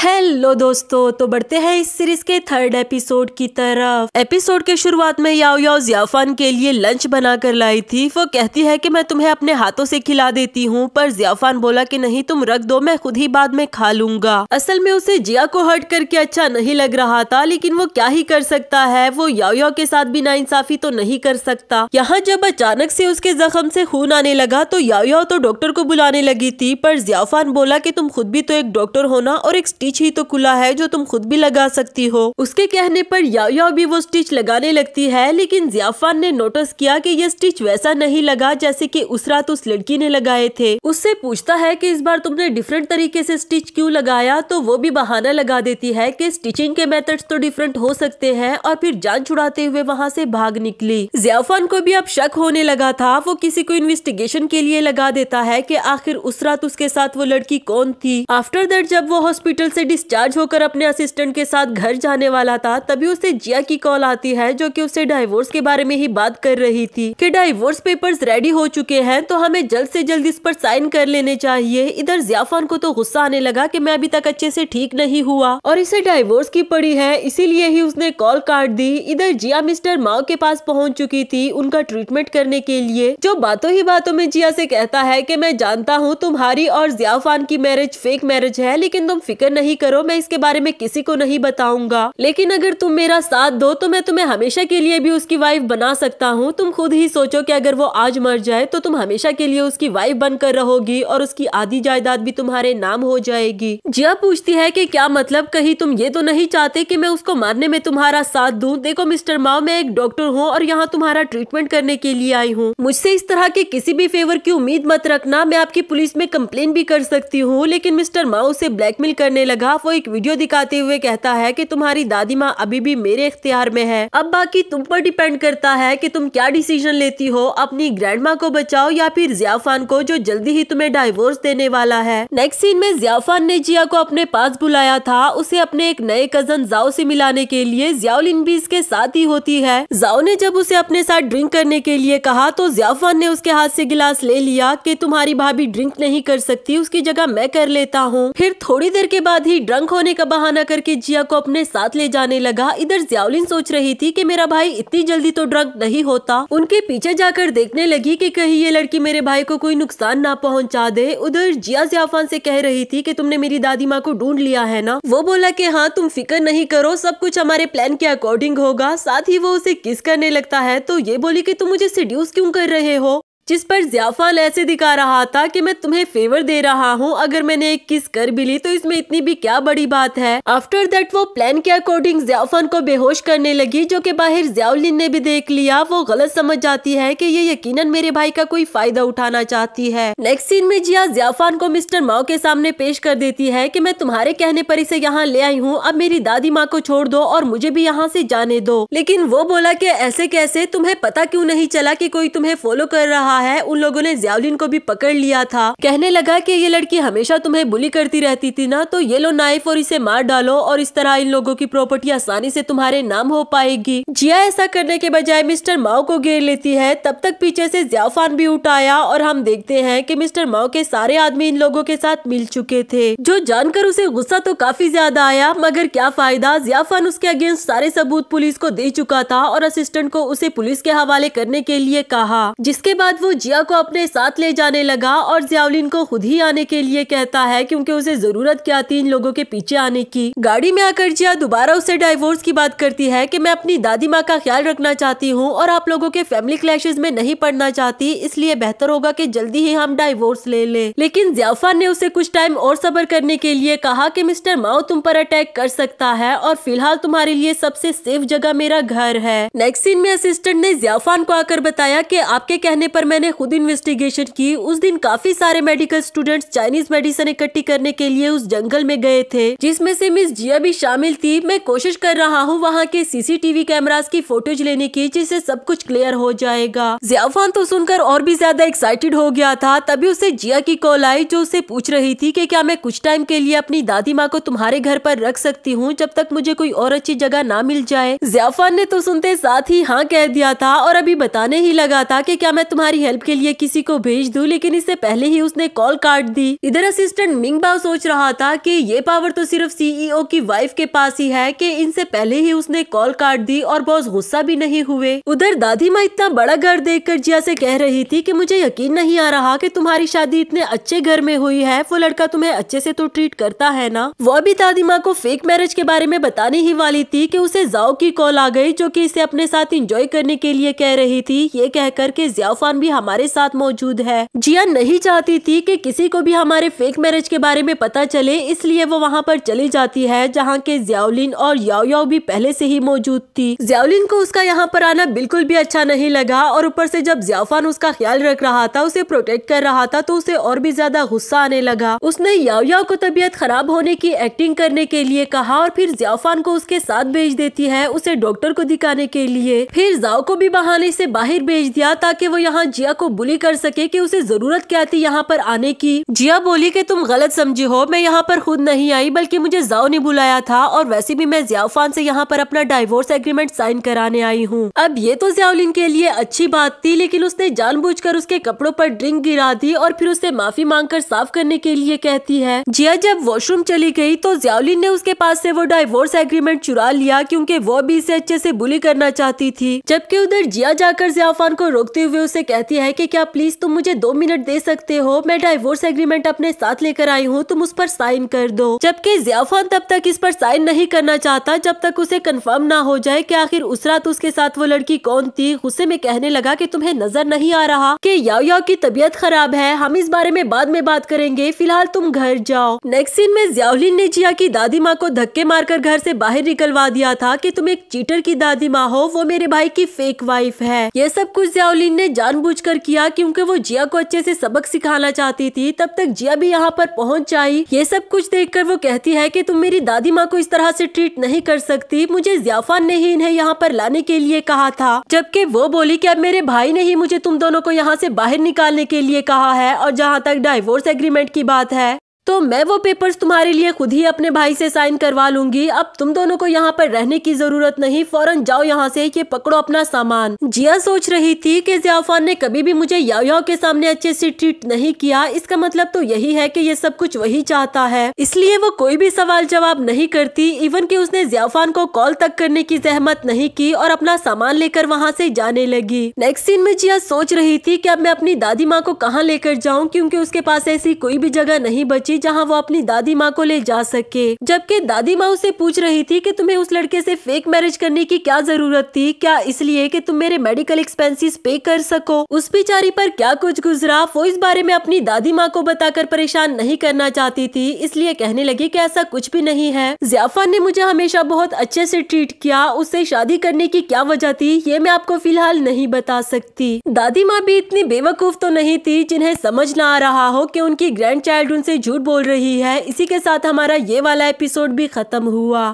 hello दोस्तों तो बढ़ते हैं इस सीरीज के थर्ड एपिसोड की तरफ एपिसोड के शुरुआत में याओ याओ जियाफान के लिए लंच बनाकर लाई थी वो कहती है कि मैं तुम्हें अपने हाथों से खिला देती हूँ पर जियाफान बोला कि नहीं तुम रख दो मैं खुद ही बाद में खा लूंगा असल में उसे जिया को हर्ट करके अच्छा नहीं लग रहा था लेकिन वो क्या ही कर सकता है वो याओ याओ के साथ भी इंसाफी तो नहीं कर सकता यहाँ जब अचानक से उसके जख्म से खून आने लगा तो याओ याओ तो डॉक्टर को बुलाने लगी थी पर जियाफान बोला की तुम खुद भी तो एक डॉक्टर होना और एक स्टिच ही तो खुला है जो तुम खुद भी लगा सकती हो उसके कहने पर याओ भी वो स्टिच लगाने लगती है लेकिन जियाफान ने नोटिस किया कि ये स्टिच वैसा नहीं लगा जैसे कि उस रात उस लड़की ने लगाए थे उससे पूछता है कि इस बार तुमने डिफरेंट तरीके से स्टिच क्यों लगाया तो वो भी बहाना लगा देती है कि स्टिचिंग के मेथड्स तो डिफरेंट हो सकते हैं और फिर जान छुड़ाते हुए वहाँ से भाग निकली जियाफान को भी अब शक होने लगा था वो किसी को इन्वेस्टिगेशन के लिए लगा देता है कि आखिर उस रात उसके साथ वो लड़की कौन थी आफ्टर दैट जब वो हॉस्पिटल से डिस्चार्ज होकर अपने असिस्टेंट के साथ घर जाने वाला था तभी उसे जिया की कॉल आती है जो कि उसे डाइवोर्स के बारे में ही बात कर रही थी कि डाइवोर्स पेपर्स रेडी हो चुके हैं तो हमें जल्द से जल्द इस पर साइन कर लेने चाहिए इधर जियाफान को तो गुस्सा आने लगा की मैं अभी तक अच्छे से ठीक नहीं हुआ और इसे डाइवोर्स की पड़ी है इसीलिए ही उसने कॉल काट दी इधर जिया मिस्टर माओ के पास पहुँच चुकी थी उनका ट्रीटमेंट करने के लिए जो बातों ही बातों में जिया से कहता है की मैं जानता हूँ तुम्हारी और जियाफान की मैरिज फेक मैरिज है लेकिन तुम फिक्र नहीं नहीं करो मैं इसके बारे में किसी को नहीं बताऊंगा लेकिन अगर तुम मेरा साथ दो तो मैं तुम्हें हमेशा के लिए भी उसकी वाइफ बना सकता हूँ तुम खुद ही सोचो कि अगर वो आज मर जाए तो तुम हमेशा के लिए उसकी वाइफ बनकर रहोगी और उसकी आधी जायदाद भी तुम्हारे नाम हो जाएगी जिया पूछती है की क्या मतलब कहीं तुम ये तो नहीं चाहते की मैं उसको मारने में तुम्हारा साथ दू देखो मिस्टर माओ मैं एक डॉक्टर हूँ और यहाँ तुम्हारा ट्रीटमेंट करने के लिए आई हूँ मुझसे इस तरह के किसी भी फेवर की उम्मीद मत रखना मैं आपकी पुलिस में कम्प्लेन भी कर सकती हूँ लेकिन मिस्टर माओ उसे ब्लैकमेल करने लगा जगह वो एक वीडियो दिखाते हुए कहता है कि तुम्हारी दादी माँ अभी भी मेरे इख्तियार में है अब बाकी तुम पर डिपेंड करता है कि तुम क्या डिसीजन लेती हो अपनी ग्रैंड माँ को बचाओ या फिर जियाफान को जो जल्दी ही तुम्हें डाइवोर्स देने वाला है नेक्स्ट सीन में जियाफान ने जिया को अपने पास बुलाया था उसे अपने एक नए कजन जाओ से मिलाने के लिए जियाउलिन भी इसके साथ ही होती है जाओ ने जब उसे अपने साथ ड्रिंक करने के लिए कहा तो जियाफान ने उसके हाथ से गिलास ले लिया कि तुम्हारी भाभी ड्रिंक नहीं कर सकती उसकी जगह मैं कर लेता हूँ फिर थोड़ी देर के बाद ही ड्रंक होने का बहाना करके जिया को अपने साथ ले जाने लगा इधर जियालिन सोच रही थी कि मेरा भाई इतनी जल्दी तो ड्रंक नहीं होता उनके पीछे जाकर देखने लगी कि कहीं ये लड़की मेरे भाई को कोई नुकसान ना पहुंचा दे उधर जिया जियाफान से कह रही थी कि तुमने मेरी दादी माँ को ढूंढ लिया है ना वो बोला की हाँ तुम फिक्र नहीं करो सब कुछ हमारे प्लान के अकॉर्डिंग होगा साथ ही वो उसे किस करने लगता है तो ये बोली की तुम मुझे सिड्यूस क्यों कर रहे हो जिस पर जियाफा ऐसे दिखा रहा था कि मैं तुम्हें फेवर दे रहा हूँ अगर मैंने एक किस कर भी ली तो इसमें इतनी भी क्या बड़ी बात है आफ्टर दैट वो प्लान के अकॉर्डिंग जियाफान को बेहोश करने लगी जो कि बाहर जियाउलिन ने भी देख लिया वो गलत समझ जाती है कि ये यकीनन मेरे भाई का कोई फायदा उठाना चाहती है नेक्स्ट सीन में जिया जियाफान को मिस्टर माओ के सामने पेश कर देती है की मैं तुम्हारे कहने पर इसे यहाँ ले आई हूँ अब मेरी दादी माँ को छोड़ दो और मुझे भी यहाँ ऐसी जाने दो लेकिन वो बोला की ऐसे कैसे तुम्हे पता क्यूँ नहीं चला की कोई तुम्हे फॉलो कर रहा रहा है उन लोगों ने जयावलिन को भी पकड़ लिया था कहने लगा कि ये लड़की हमेशा तुम्हें बुली करती रहती थी ना तो ये लो नाइफ और इसे मार डालो और इस तरह इन लोगों की प्रॉपर्टी आसानी से तुम्हारे नाम हो पाएगी जिया ऐसा करने के बजाय मिस्टर माओ को घेर लेती है तब तक पीछे से जियाफान भी उठाया और हम देखते हैं की मिस्टर माओ के सारे आदमी इन लोगों के साथ मिल चुके थे जो जानकर उसे गुस्सा तो काफी ज्यादा आया मगर क्या फायदा जियाफान उसके अगेंस्ट सारे सबूत पुलिस को दे चुका था और असिस्टेंट को उसे पुलिस के हवाले करने के लिए कहा जिसके बाद वो वो तो जिया को अपने साथ ले जाने लगा और जियावलिन को खुद ही आने के लिए कहता है क्योंकि उसे जरूरत क्या थी इन लोगों के पीछे आने की गाड़ी में आकर जिया दोबारा उसे डाइवोर्स की बात करती है कि मैं अपनी दादी माँ का ख्याल रखना चाहती हूँ और आप लोगों के फैमिली क्लैशेज में नहीं पढ़ना चाहती इसलिए बेहतर होगा की जल्दी ही हम डाइवोर्स ले लें लेकिन जियाफान ने उसे कुछ टाइम और सबर करने के लिए कहा की मिस्टर माओ तुम पर अटैक कर सकता है और फिलहाल तुम्हारे लिए सबसे सेफ जगह मेरा घर है नेक्स्ट सीन में असिस्टेंट ने जियाफान को आकर बताया की आपके कहने पर मैंने खुद इन्वेस्टिगेशन की उस दिन काफी सारे मेडिकल स्टूडेंट्स चाइनीज मेडिसिन इकट्ठी करने के लिए उस जंगल में गए थे जिसमें से मिस जिया भी शामिल थी मैं कोशिश कर रहा हूँ वहाँ के सीसीटीवी कैमराज की फोटोज लेने की जिससे सब कुछ क्लियर हो जाएगा जियाफान तो सुनकर और भी ज्यादा एक्साइटेड हो गया था तभी उसे जिया की कॉल आई जो उसे पूछ रही थी कि क्या मैं कुछ टाइम के लिए अपनी दादी माँ को तुम्हारे घर पर रख सकती हूँ जब तक मुझे कोई और अच्छी जगह ना मिल जाए जियाफान ने तो सुनते साथ ही हाँ कह दिया था और अभी बताने ही लगा था की क्या मैं तुम्हारी हमारी हेल्प के लिए किसी को भेज दू लेकिन इससे पहले ही उसने कॉल काट दी इधर असिस्टेंट मिंग बाव सोच रहा था कि ये पावर तो सिर्फ सीईओ e की वाइफ के पास ही है कि इनसे पहले ही उसने कॉल काट दी और बॉस गुस्सा भी नहीं हुए उधर दादी माँ इतना बड़ा घर देखकर जिया से कह रही थी की मुझे यकीन नहीं आ रहा की तुम्हारी शादी इतने अच्छे घर में हुई है वो लड़का तुम्हें अच्छे से तो ट्रीट करता है ना वो भी दादी माँ को फेक मैरिज के बारे में बताने ही वाली थी की उसे जाओ की कॉल आ गई जो की इसे अपने साथ इंजॉय करने के लिए कह रही थी ये कहकर के जियाफान भी भी हमारे साथ मौजूद है जिया नहीं चाहती थी कि किसी को भी हमारे फेक मैरिज के बारे में पता चले इसलिए वो वहाँ पर चली जाती है जहाँ के जियाउलिन और याओ याओ भी पहले से ही मौजूद थी जियाउलिन को उसका यहाँ पर आना बिल्कुल भी अच्छा नहीं लगा और ऊपर से जब जियाफान उसका ख्याल रख रहा था उसे प्रोटेक्ट कर रहा था तो उसे और भी ज्यादा गुस्सा आने लगा उसने याओ याओ को तबीयत खराब होने की एक्टिंग करने के लिए कहा और फिर जियाफान को उसके साथ भेज देती है उसे डॉक्टर को दिखाने के लिए फिर जाओ को भी बहाने से बाहर भेज दिया ताकि वो यहाँ जिया को बुली कर सके कि उसे जरूरत क्या थी यहाँ पर आने की जिया बोली कि तुम गलत समझी हो मैं यहाँ पर खुद नहीं आई बल्कि मुझे जाओ ने बुलाया था और वैसे भी मैं जियाफान से यहाँ पर अपना डाइवोर्स एग्रीमेंट साइन कराने आई हूँ अब ये तो जियालिन के लिए अच्छी बात थी लेकिन उसने जान उसके कपड़ों आरोप ड्रिंक गिरा दी और फिर उससे माफी मांग साफ करने के लिए कहती है जिया जब वॉशरूम चली गई तो जियालिन ने उसके पास से वो डाइवोर्स एग्रीमेंट चुरा लिया क्यूँकी वो भी इसे अच्छे से बुली करना चाहती थी जबकि उधर जिया जाकर जियाफान को रोकते हुए उसे कहती कहती है कि क्या प्लीज तुम मुझे दो मिनट दे सकते हो मैं डाइवोर्स एग्रीमेंट अपने साथ लेकर आई हूँ तुम उस पर साइन कर दो जबकि जियाफान तब तक इस पर साइन नहीं करना चाहता जब तक उसे कन्फर्म ना हो जाए की आखिर उस रात उसके साथ वो लड़की कौन थी गुस्से में कहने लगा की तुम्हें नजर नहीं आ रहा की याओ की तबीयत खराब है हम इस बारे में बाद में बात करेंगे फिलहाल तुम घर जाओ नेक्स्ट सीन में जियालिन ने जिया की दादी माँ को धक्के मारकर घर से बाहर निकलवा दिया था कि तुम एक चीटर की दादी माँ हो वो मेरे भाई की फेक वाइफ है ये सब कुछ जियालिन ने जानबूझ जानबूझकर किया क्योंकि वो जिया को अच्छे से सबक सिखाना चाहती थी तब तक जिया भी यहाँ पर पहुँच जाई ये सब कुछ कर वो कहती है की तुम मेरी दादी माँ को इस तरह से ट्रीट नहीं कर सकती मुझे जियाफान ने ही इन्हें यहाँ पर लाने के लिए कहा था जबकि वो बोली की अब मेरे भाई ने ही मुझे तुम दोनों को यहाँ से बाहर निकालने के लिए कहा है और जहाँ तक डाइवोर्स एग्रीमेंट की बात है तो मैं वो पेपर्स तुम्हारे लिए खुद ही अपने भाई से साइन करवा लूंगी अब तुम दोनों को यहाँ पर रहने की जरूरत नहीं फौरन जाओ यहाँ से ये पकड़ो अपना सामान जिया सोच रही थी कि जियाफान ने कभी भी मुझे याओ के सामने अच्छे से ट्रीट नहीं किया इसका मतलब तो यही है कि ये सब कुछ वही चाहता है इसलिए वो कोई भी सवाल जवाब नहीं करती इवन की उसने जियाफान को कॉल तक करने की जहमत नहीं की और अपना सामान लेकर वहाँ ऐसी जाने लगी नेक्स्ट सीन में जिया सोच रही थी की अब मैं अपनी दादी माँ को कहाँ लेकर जाऊँ क्यूँकी उसके पास ऐसी कोई भी जगह नहीं बची थी जहाँ वो अपनी दादी माँ को ले जा सके जबकि दादी माँ उसे पूछ रही थी कि तुम्हें उस लड़के से फेक मैरिज करने की क्या जरूरत थी क्या इसलिए कि तुम मेरे मेडिकल एक्सपेंसिस पे कर सको उस बेचारी पर क्या कुछ गुजरा वो इस बारे में अपनी दादी माँ को बताकर परेशान नहीं करना चाहती थी इसलिए कहने लगी की ऐसा कुछ भी नहीं है जियाफान ने मुझे हमेशा बहुत अच्छे ऐसी ट्रीट किया उससे शादी करने की क्या वजह थी ये मैं आपको फिलहाल नहीं बता सकती दादी माँ भी इतनी बेवकूफ तो नहीं थी जिन्हें समझ ना आ रहा हो कि उनकी ग्रैंड चाइल्ड उनसे झूठ बोल रही है इसी के साथ हमारा ये वाला एपिसोड भी खत्म हुआ